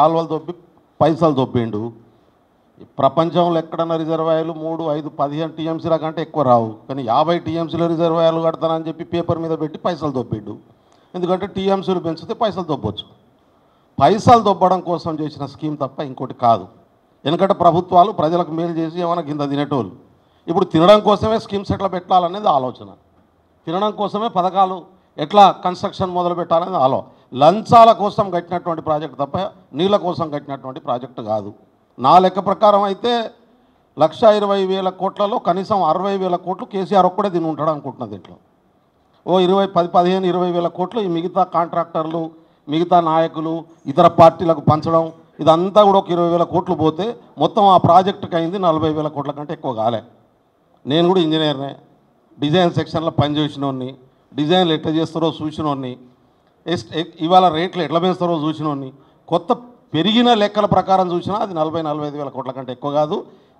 కాలువలు తొప్పి పైసలు తొప్పిండు ప్రపంచంలో ఎక్కడన్నా రిజర్వాయర్లు మూడు ఐదు పదిహేను టీఎంసీల కంటే ఎక్కువ రావు కానీ యాభై టీఎంసీలో రిజర్వాయర్లు కడతానని చెప్పి పేపర్ మీద పెట్టి పైసలు దొబ్బిండు ఎందుకంటే టీఎంసీలు పెంచితే పైసలు తొప్పొచ్చు పైసలు దొబ్బడం కోసం చేసిన స్కీమ్ తప్ప ఇంకోటి కాదు ఎందుకంటే ప్రభుత్వాలు ప్రజలకు మేలు చేసి ఏమైనా కింద తినేటోళ్ళు ఇప్పుడు తినడం కోసమే స్కీమ్స్ ఎట్లా పెట్టాలనేది ఆలోచన తినడం కోసమే పథకాలు ఎట్లా కన్స్ట్రక్షన్ మొదలు పెట్టాలనేది ఆలోచన లంచాల కోసం కట్టినటువంటి ప్రాజెక్టు తప్ప నీళ్ళ కోసం కట్టినటువంటి ప్రాజెక్టు కాదు నా లెక్క ప్రకారం అయితే లక్ష ఇరవై వేల కోట్లలో కనీసం అరవై వేల కోట్లు కేసీఆర్ ఒక్కడే దీన్ని ఉంటాడు అనుకుంటున్నా దీంట్లో ఓ ఇరవై పది పదిహేను ఇరవై వేల కోట్లు ఈ మిగతా కాంట్రాక్టర్లు మిగతా నాయకులు ఇతర పార్టీలకు పంచడం ఇదంతా కూడా ఒక ఇరవై వేల కోట్లు పోతే మొత్తం ఆ ప్రాజెక్టుకి అయింది నలభై వేల కోట్ల కంటే ఎక్కువ కాలే నేను కూడా ఇంజనీర్నే డిజైన్ సెక్షన్లో పనిచేసినోడిని డిజైన్లు ఎట్లా చేస్తారో చూసినోడిని ఇవాళ రేట్లు ఎట్లా పెంచుతారో చూసినోని కొత్త పెరిగిన లెక్కల ప్రకారం చూసినా అది నలభై నలభై ఐదు వేల కోట్ల కంటే ఎక్కువ కాదు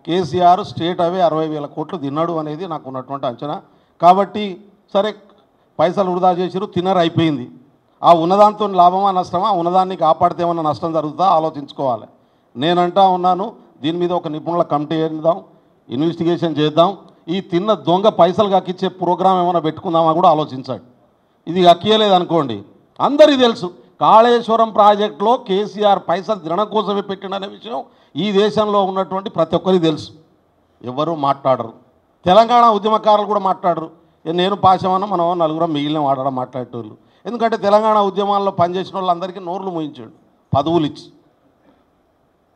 కేసీఆర్ స్టేట్ అవే అరవై వేల కోట్లు తిన్నాడు అనేది నాకు ఉన్నటువంటి అంచనా కాబట్టి సరే పైసలు వృధా చేసిరు తిన్నర్ అయిపోయింది ఆ ఉన్నదాంతో లాభమా నష్టమా ఉన్నదాన్ని కాపాడితే ఏమన్నా నష్టం జరుగుతుందా ఆలోచించుకోవాలి నేనంటా ఉన్నాను దీని మీద ఒక నిపుణుల కమిటీ చేద్దాం ఇన్వెస్టిగేషన్ చేద్దాం ఈ తిన్న దొంగ పైసలు కక్కిచ్చే ప్రోగ్రాం ఏమైనా పెట్టుకుందామా కూడా ఆలోచించాడు ఇది కక్కియలేదు అనుకోండి అందరికీ తెలుసు కాళేశ్వరం ప్రాజెక్టులో కేసీఆర్ పైసలు దిన కోసమే పెట్టిండనే విషయం ఈ దేశంలో ఉన్నటువంటి ప్రతి ఒక్కరికి తెలుసు ఎవరు మాట్లాడరు తెలంగాణ ఉద్యమకారులు కూడా మాట్లాడరు నేను పాశమన్న మనం నలుగురం మిగిలిన వాడడం మాట్లాడేటోళ్ళు ఎందుకంటే తెలంగాణ ఉద్యమాల్లో పనిచేసిన వాళ్ళందరికీ నోర్లు మోయించాడు పదవులు ఇచ్చి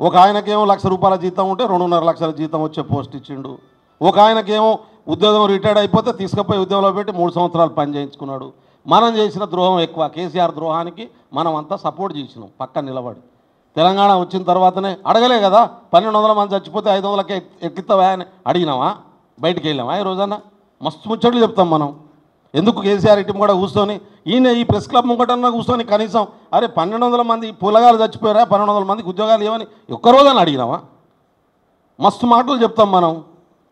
ఒక ఆయనకేమో లక్ష రూపాయల జీతం ఉంటే రెండున్నర లక్షల జీతం వచ్చే పోస్ట్ ఇచ్చిండు ఒక ఆయనకేమో ఉద్యోగం రిటైర్డ్ అయిపోతే తీసుకుపోయి ఉద్యోగంలో పెట్టి మూడు సంవత్సరాలు పని చేయించుకున్నాడు మనం చేసిన ద్రోహం ఎక్కువ కేసీఆర్ ద్రోహానికి మనం అంతా సపోర్ట్ చేసినాం పక్కన నిలబడి తెలంగాణ వచ్చిన తర్వాతనే అడగలే కదా పన్నెండు వందల మంది చచ్చిపోతే ఐదు వందలకే ఎక్కిస్తావా అని అడిగినావా బయటికి వెళ్ళామా ఈ రోజన్న మస్తు ముచ్చట్లు చెప్తాం మనం ఎందుకు కేసీఆర్ ఇటు కూడా కూర్చొని ఈయన ఈ ప్రెస్ క్లబ్ ముంగటన్నా కూర్చొని కనీసం అరే పన్నెండు వందల మంది పొలగాలు చచ్చిపోయారా పన్నెండు వందల మందికి ఉద్యోగాలు ఏమని ఒక్కరోజని అడిగినావా మస్తు మాటలు చెప్తాం మనం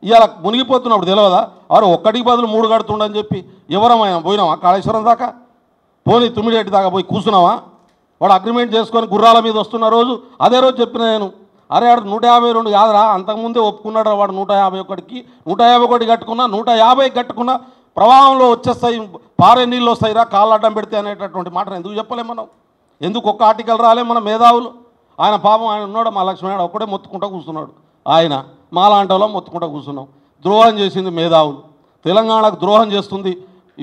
ఇలా మునిగిపోతున్నప్పుడు తెలియదా వారు ఒక్కటికి బదులు మూడు కడుతుండని చెప్పి ఎవరమైనా పోయినావా కాళేశ్వరం దాకా పోనీ తుమ్మిడేటి దాకా పోయి కూర్చున్నావా వాడు అగ్రిమెంట్ చేసుకొని గుర్రాల మీద వస్తున్న రోజు అదే రోజు చెప్పిన నేను అరే ఆడు నూట యాభై రెండు కాదురా అంతకుముందే ఒప్పుకున్నాడు వాడు నూట యాభై ఒకటికి నూట యాభై ఒకటి కట్టుకున్నా నూట యాభై కట్టుకున్నా ప్రవాహంలో వచ్చేస్తాయి పారే నీళ్ళు వస్తాయిరా కాళ్ళు పెడితే అనేటటువంటి మాట ఎందుకు చెప్పలేము మనం ఎందుకు ఒక్క ఆర్టికల్ రాలే మన మేధావులు ఆయన పాపం ఆయన ఉన్నాడు మా లక్ష్మణ్ ఒక్కడే మొత్తుకుంటా కూర్చున్నాడు ఆయన మాలాంటి వాళ్ళం మొత్తుకుంటూ కూర్చున్నాం ద్రోహం చేసింది మేధావులు తెలంగాణకు ద్రోహం చేస్తుంది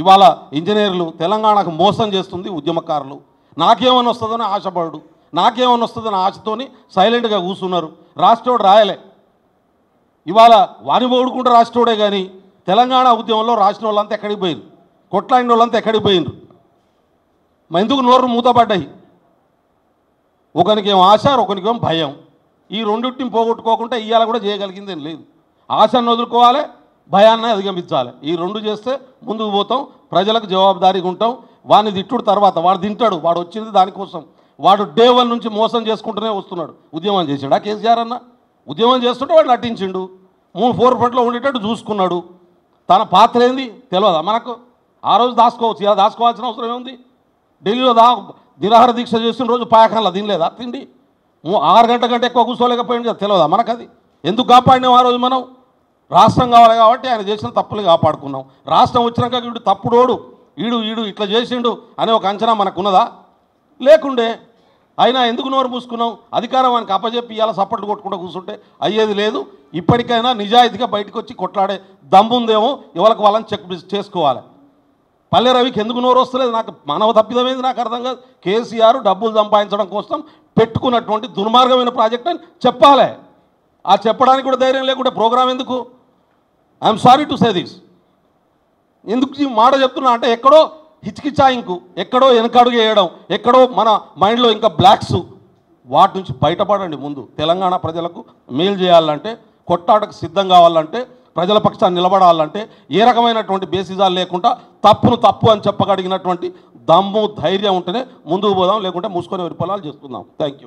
ఇవాళ ఇంజనీర్లు తెలంగాణకు మోసం చేస్తుంది ఉద్యమకారులు నాకేమని వస్తుందని ఆశపడు నాకేమని వస్తుందని ఆశతోని సైలెంట్గా కూర్చున్నారు రాష్ట్రోడు రాయలే ఇవాళ వాని ఓడుకుంటే రాష్ట్రోడే కానీ తెలంగాణ ఉద్యమంలో రాసిన వాళ్ళంతా ఎక్కడికి పోయింది కొట్లాడిన వాళ్ళంతా ఎక్కడికి పోయినరు ఎందుకు నోరు మూతపడ్డాయి ఒకనికేం ఆశ ఒకనికేం భయం ఈ రెండింటిని పోగొట్టుకోకుండా ఇవాళ కూడా చేయగలిగిందేం లేదు ఆశను వదులుకోవాలి భయాన్ని అధిగమించాలి ఈ రెండు చేస్తే ముందుకు పోతాం ప్రజలకు జవాబుదారీగా ఉంటాం వాడిని తిట్టుడు తర్వాత వాడు తింటాడు వాడు వచ్చింది దానికోసం వాడు డే వన్ నుంచి మోసం చేసుకుంటూనే వస్తున్నాడు ఉద్యమం చేసాడు ఆ కేసీఆర్ అన్న ఉద్యమం చేస్తుంటే వాడు నటించిండు మూడు ఫోర్ ఫ్రంట్లో ఉండేటట్టు చూసుకున్నాడు తన పాత్ర ఏంది తెలియదా మనకు ఆ రోజు దాచుకోవచ్చు ఇలా దాచుకోవాల్సిన అవసరం ఏముంది ఢిల్లీలో దా నిరాహార దీక్ష చేసిన రోజు పాయకాల తినలేదా తిండి ఆరు గంటల కంటే ఎక్కువ కూర్చోలేకపోయింది కదా తెలియదా మనకది ఎందుకు కాపాడినాం ఆ రోజు మనం రాష్ట్రం కావాలి కాబట్టి ఆయన చేసిన తప్పులు కాపాడుకున్నాం రాష్ట్రం వచ్చినాక వీడు తప్పుడోడు వీడు వీడు ఇట్లా చేసిండు అనే ఒక అంచనా మనకున్నదా లేకుండే అయినా ఎందుకు నోరు మూసుకున్నాం అధికారం ఆయనకు అప్పజెప్పి ఇవాళ సపోర్ట్ కొట్టుకుంటూ కూర్చుంటే అయ్యేది లేదు ఇప్పటికైనా నిజాయితీగా బయటకు వచ్చి కొట్లాడే దమ్ముందేమో ఇవాళకు వాళ్ళని చెక్ చేసుకోవాలి పల్లె రవికి ఎందుకు నోరు వస్తలేదు నాకు మానవ తప్పిదమైంది నాకు అర్థం కాదు కేసీఆర్ డబ్బులు సంపాదించడం కోసం పెట్టుకున్నటువంటి దుర్మార్గమైన ప్రాజెక్ట్ అని చెప్పాలి ఆ చెప్పడానికి కూడా ధైర్యం లేకుంటే ప్రోగ్రామ్ ఎందుకు I'm sorry to say this ఎందుకు మాట చెప్తున్నా అంటే ఎక్కడో హిచికిచాయింకు ఎక్కడో వెనకడుగు వేయడం ఎక్కడో మన మైండ్లో ఇంకా బ్లాక్స్ వాటి నుంచి బయటపడండి ముందు తెలంగాణ ప్రజలకు మేలు చేయాలంటే కొట్టాటకు సిద్ధం కావాలంటే ప్రజల పక్షాన్ని నిలబడాలంటే ఏ రకమైనటువంటి బేసిజాలు లేకుండా తప్పును తప్పు అని చెప్పగలిగినటువంటి దమ్ము ధైర్యం ఉంటేనే ముందుకు పోదాం లేకుంటే మూసుకొని పొలాలు చేసుకుందాం థ్యాంక్